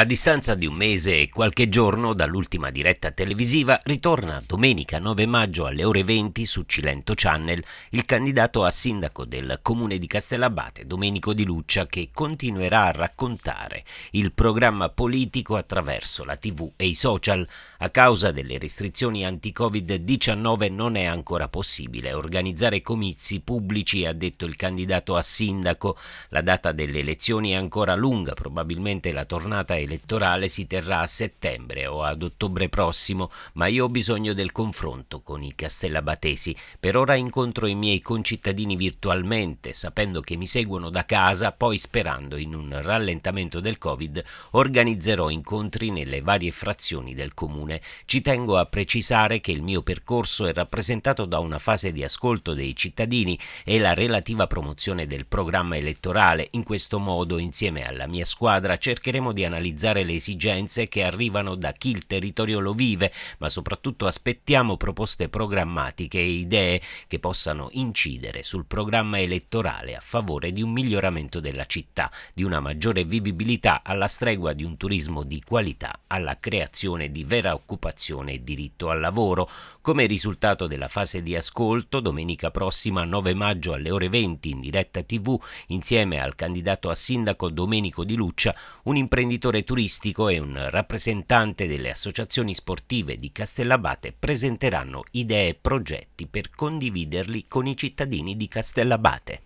A distanza di un mese e qualche giorno dall'ultima diretta televisiva, ritorna domenica 9 maggio alle ore 20 su Cilento Channel il candidato a sindaco del comune di Castellabate, Domenico Di Luccia, che continuerà a raccontare il programma politico attraverso la TV e i social. A causa delle restrizioni anti-Covid-19 non è ancora possibile organizzare comizi pubblici, ha detto il candidato a sindaco. La data delle elezioni è ancora lunga, probabilmente la tornata è elettorale si terrà a settembre o ad ottobre prossimo, ma io ho bisogno del confronto con i castellabatesi. Per ora incontro i miei concittadini virtualmente, sapendo che mi seguono da casa, poi sperando in un rallentamento del Covid, organizzerò incontri nelle varie frazioni del comune. Ci tengo a precisare che il mio percorso è rappresentato da una fase di ascolto dei cittadini e la relativa promozione del programma elettorale. In questo modo, insieme alla mia squadra, cercheremo di analizzare realizzare le esigenze che arrivano da chi il territorio lo vive, ma soprattutto aspettiamo proposte programmatiche e idee che possano incidere sul programma elettorale a favore di un miglioramento della città, di una maggiore vivibilità alla stregua di un turismo di qualità, alla creazione di vera occupazione e diritto al lavoro. Come risultato della fase di ascolto, domenica prossima 9 maggio alle ore 20 in diretta TV, insieme al candidato a sindaco Domenico Di Luccia, un imprenditore settore turistico e un rappresentante delle associazioni sportive di Castellabate presenteranno idee e progetti per condividerli con i cittadini di Castellabate.